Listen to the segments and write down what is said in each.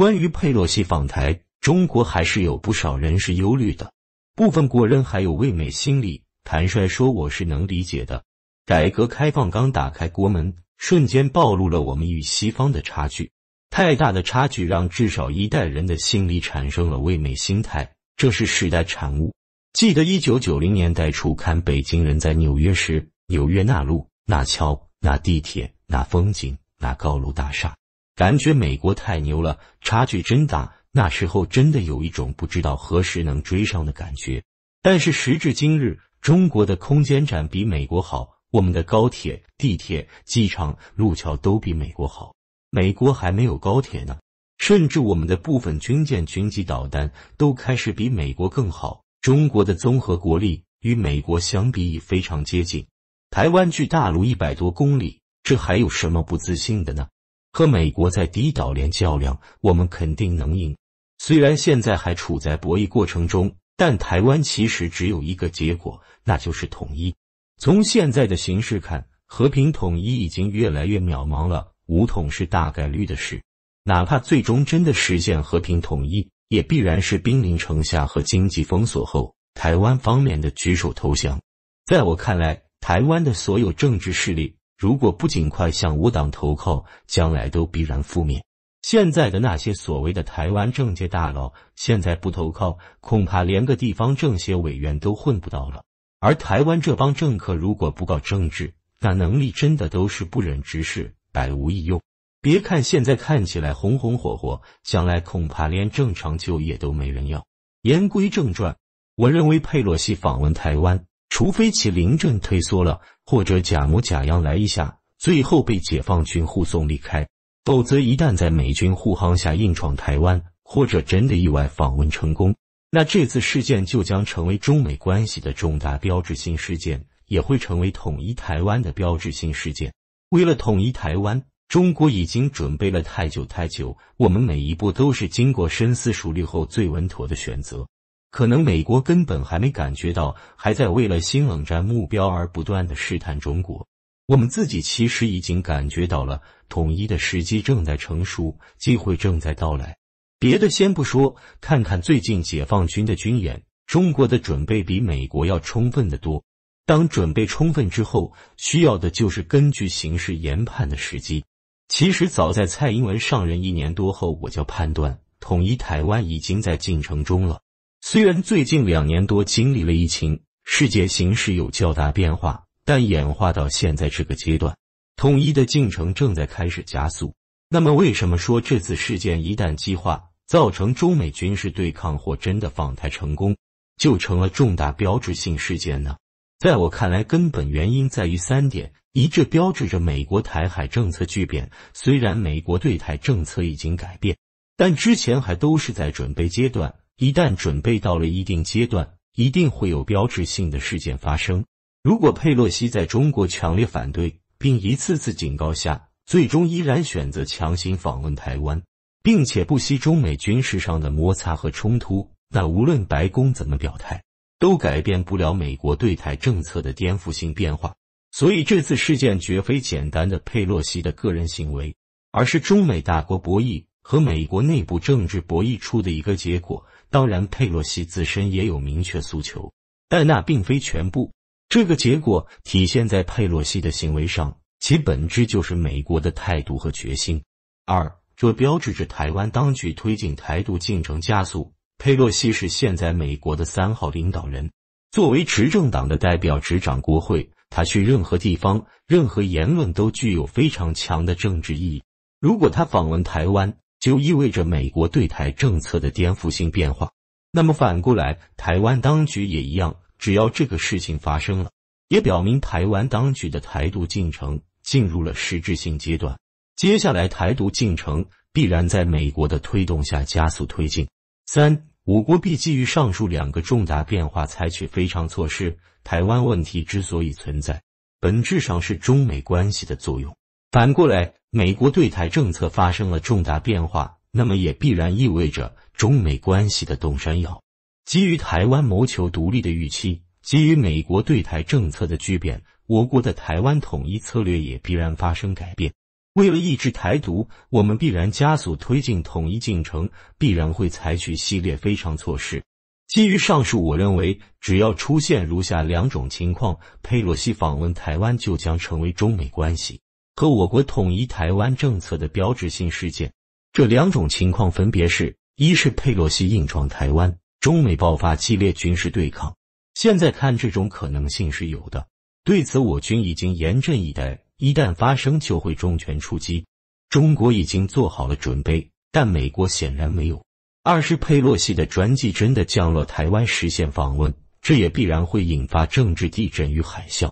关于佩洛西访台，中国还是有不少人是忧虑的。部分国人还有畏美心理，坦率说我是能理解的。改革开放刚打开国门，瞬间暴露了我们与西方的差距，太大的差距让至少一代人的心理产生了畏美心态，这是时代产物。记得一九九零年代初看《北京人在纽约》时，纽约那路、那桥、那地铁、那风景、那高楼大厦。感觉美国太牛了，差距真大。那时候真的有一种不知道何时能追上的感觉。但是时至今日，中国的空间站比美国好，我们的高铁、地铁、机场、路桥都比美国好。美国还没有高铁呢，甚至我们的部分军舰、军机、导弹都开始比美国更好。中国的综合国力与美国相比已非常接近。台湾距大陆一百多公里，这还有什么不自信的呢？和美国在低岛联较量，我们肯定能赢。虽然现在还处在博弈过程中，但台湾其实只有一个结果，那就是统一。从现在的形势看，和平统一已经越来越渺茫了，武统是大概率的事。哪怕最终真的实现和平统一，也必然是兵临城下和经济封锁后，台湾方面的举手投降。在我看来，台湾的所有政治势力。如果不尽快向我党投靠，将来都必然覆灭。现在的那些所谓的台湾政界大佬，现在不投靠，恐怕连个地方政协委员都混不到了。而台湾这帮政客如果不搞政治，那能力真的都是不忍直视，百无一用。别看现在看起来红红火火，将来恐怕连正常就业都没人要。言归正传，我认为佩洛西访问台湾。除非其临阵退缩了，或者假模假样来一下，最后被解放军护送离开，否则一旦在美军护航下硬闯台湾，或者真的意外访问成功，那这次事件就将成为中美关系的重大标志性事件，也会成为统一台湾的标志性事件。为了统一台湾，中国已经准备了太久太久，我们每一步都是经过深思熟虑后最稳妥的选择。可能美国根本还没感觉到，还在为了新冷战目标而不断的试探中国。我们自己其实已经感觉到了，统一的时机正在成熟，机会正在到来。别的先不说，看看最近解放军的军演，中国的准备比美国要充分的多。当准备充分之后，需要的就是根据形势研判的时机。其实早在蔡英文上任一年多后，我就判断统一台湾已经在进程中了。虽然最近两年多经历了疫情，世界形势有较大变化，但演化到现在这个阶段，统一的进程正在开始加速。那么，为什么说这次事件一旦激化，造成中美军事对抗，或真的访台成功，就成了重大标志性事件呢？在我看来，根本原因在于三点：一，这标志着美国台海政策巨变。虽然美国对台政策已经改变，但之前还都是在准备阶段。一旦准备到了一定阶段，一定会有标志性的事件发生。如果佩洛西在中国强烈反对，并一次次警告下，最终依然选择强行访问台湾，并且不惜中美军事上的摩擦和冲突，那无论白宫怎么表态，都改变不了美国对台政策的颠覆性变化。所以，这次事件绝非简单的佩洛西的个人行为，而是中美大国博弈。和美国内部政治博弈出的一个结果，当然佩洛西自身也有明确诉求，但那并非全部。这个结果体现在佩洛西的行为上，其本质就是美国的态度和决心。二，这标志着台湾当局推进台独进程加速。佩洛西是现在美国的三号领导人，作为执政党的代表执掌国会，他去任何地方、任何言论都具有非常强的政治意义。如果他访问台湾，就意味着美国对台政策的颠覆性变化。那么反过来，台湾当局也一样，只要这个事情发生了，也表明台湾当局的台独进程进入了实质性阶段。接下来，台独进程必然在美国的推动下加速推进。三，我国必基于上述两个重大变化采取非常措施。台湾问题之所以存在，本质上是中美关系的作用。反过来，美国对台政策发生了重大变化，那么也必然意味着中美关系的动山摇。基于台湾谋求独立的预期，基于美国对台政策的巨变，我国的台湾统一策略也必然发生改变。为了抑制台独，我们必然加速推进统一进程，必然会采取系列非常措施。基于上述，我认为，只要出现如下两种情况，佩洛西访问台湾就将成为中美关系。和我国统一台湾政策的标志性事件，这两种情况分别是一是佩洛西硬闯台湾，中美爆发激烈军事对抗，现在看这种可能性是有的，对此我军已经严阵以待，一旦发生就会重拳出击，中国已经做好了准备，但美国显然没有；二是佩洛西的专机真的降落台湾实现访问，这也必然会引发政治地震与海啸。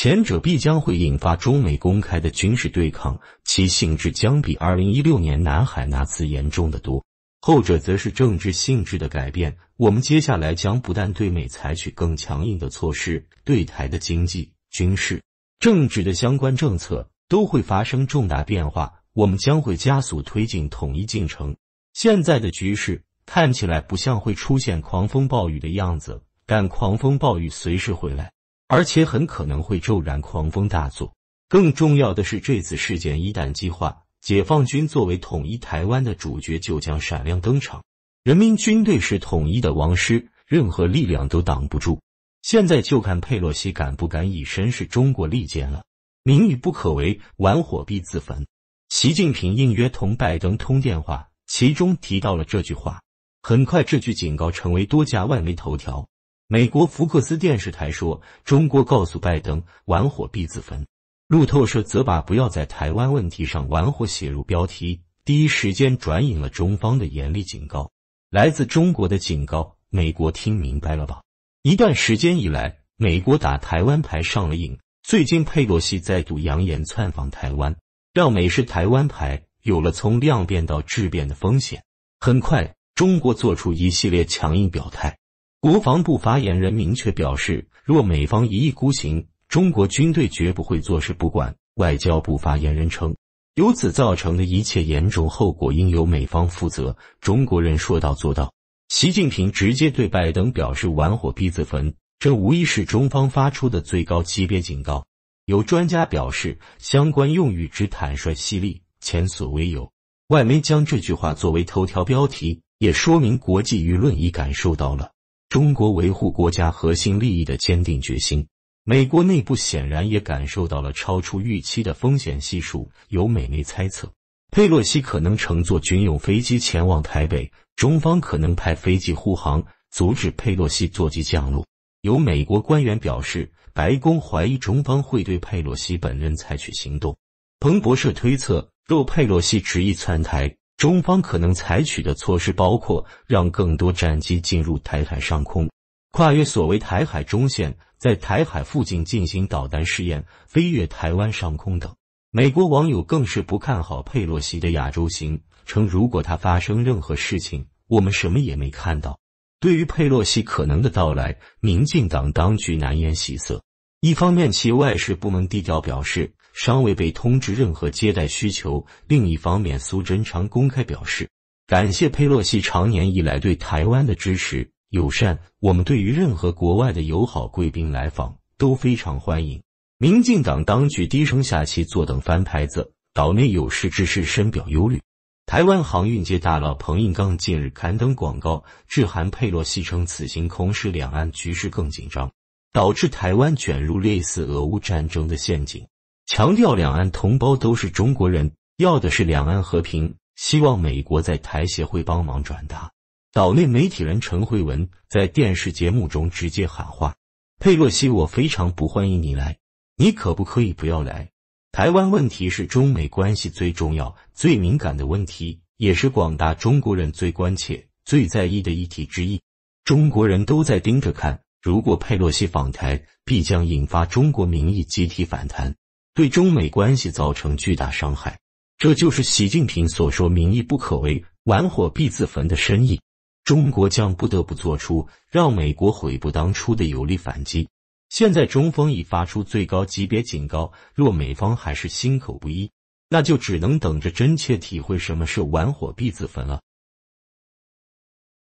前者必将会引发中美公开的军事对抗，其性质将比二零一六年南海那次严重的多。后者则是政治性质的改变。我们接下来将不但对美采取更强硬的措施，对台的经济、军事、政治的相关政策都会发生重大变化。我们将会加速推进统一进程。现在的局势看起来不像会出现狂风暴雨的样子，但狂风暴雨随时回来。而且很可能会骤然狂风大作。更重要的是，这次事件一旦激化，解放军作为统一台湾的主角就将闪亮登场。人民军队是统一的王师，任何力量都挡不住。现在就看佩洛西敢不敢以身试中国利剑了。明语不可为，玩火必自焚。习近平应约同拜登通电话，其中提到了这句话。很快，这句警告成为多家外媒头条。美国福克斯电视台说：“中国告诉拜登，玩火必自焚。”路透社则把“不要在台湾问题上玩火”写入标题，第一时间转引了中方的严厉警告。来自中国的警告，美国听明白了吧？一段时间以来，美国打台湾牌上了瘾，最近佩洛西再度扬言窜访台湾，让美式台湾牌有了从量变到质变的风险。很快，中国做出一系列强硬表态。国防部发言人明确表示，若美方一意孤行，中国军队绝不会坐视不管。外交部发言人称，由此造成的一切严重后果应由美方负责。中国人说到做到。习近平直接对拜登表示：“玩火必自焚。”这无疑是中方发出的最高级别警告。有专家表示，相关用语之坦率犀利前所未有。外媒将这句话作为头条标题，也说明国际舆论已感受到了。中国维护国家核心利益的坚定决心，美国内部显然也感受到了超出预期的风险系数。有美媒猜测，佩洛西可能乘坐军用飞机前往台北，中方可能派飞机护航，阻止佩洛西坐机降落。有美国官员表示，白宫怀疑中方会对佩洛西本人采取行动。彭博社推测，若佩洛西执意窜台，中方可能采取的措施包括让更多战机进入台海上空，跨越所谓台海中线，在台海附近进行导弹试验、飞越台湾上空等。美国网友更是不看好佩洛西的亚洲行，称如果他发生任何事情，我们什么也没看到。对于佩洛西可能的到来，民进党当局难掩喜色。一方面，其外事部门低调表示尚未被通知任何接待需求；另一方面，苏贞昌公开表示感谢佩洛西长年以来对台湾的支持友善。我们对于任何国外的友好贵宾来访都非常欢迎。民进党当局低声下气，坐等翻牌子，岛内有识之士深表忧虑。台湾航运界大佬彭应刚近日刊登广告，致函佩洛西，称此行恐使两岸局势更紧张。导致台湾卷入类似俄乌战争的陷阱，强调两岸同胞都是中国人，要的是两岸和平，希望美国在台协会帮忙转达。岛内媒体人陈慧文在电视节目中直接喊话佩洛西：“我非常不欢迎你来，你可不可以不要来？台湾问题是中美关系最重要、最敏感的问题，也是广大中国人最关切、最在意的议题之一，中国人都在盯着看。”如果佩洛西访台，必将引发中国民意集体反弹，对中美关系造成巨大伤害。这就是习近平所说“民意不可为，玩火必自焚”的深意。中国将不得不做出让美国悔不当初的有力反击。现在中方已发出最高级别警告，若美方还是心口不一，那就只能等着真切体会什么是玩火必自焚了。